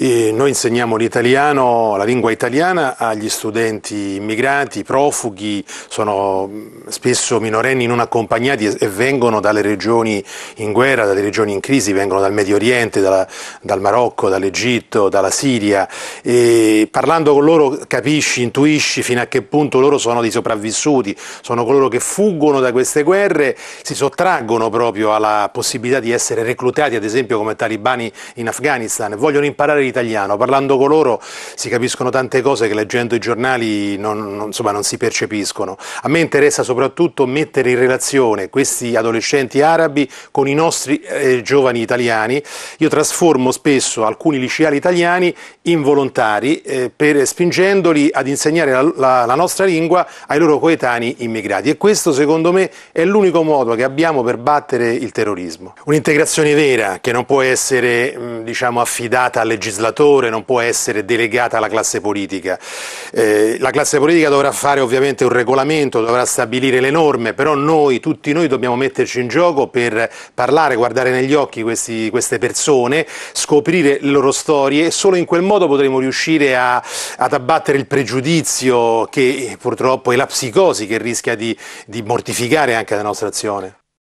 noi insegniamo l'italiano, la lingua italiana agli studenti immigrati, profughi, sono mm, spesso minorenni non accompagnati e vengono dalle regioni in guerra, dalle regioni in crisi, vengono dal Medio Oriente, dalla, dal Marocco, dall'Egitto, dalla Siria. E parlando con loro capisci, intuisci fino a che punto loro sono dei sopravvissuti, sono coloro che fuggono da queste guerre, si sottraggono proprio alla possibilità di essere reclutati, ad esempio come talibani in Afghanistan, vogliono imparare italiano. Parlando con loro si capiscono tante cose che leggendo i giornali non, non, insomma, non si percepiscono. A me interessa soprattutto mettere in relazione questi adolescenti arabi con i nostri eh, giovani italiani. Io trasformo spesso alcuni liceali italiani in volontari eh, per, spingendoli ad insegnare la, la, la nostra lingua ai loro coetanei immigrati. E questo secondo me è l'unico modo che abbiamo per battere il terrorismo. Un'integrazione vera che non può essere diciamo, affidata a legislazione legislatore, non può essere delegata alla classe politica. Eh, la classe politica dovrà fare ovviamente un regolamento, dovrà stabilire le norme, però noi, tutti noi dobbiamo metterci in gioco per parlare, guardare negli occhi questi, queste persone, scoprire le loro storie e solo in quel modo potremo riuscire a, ad abbattere il pregiudizio che purtroppo è la psicosi che rischia di, di mortificare anche la nostra azione.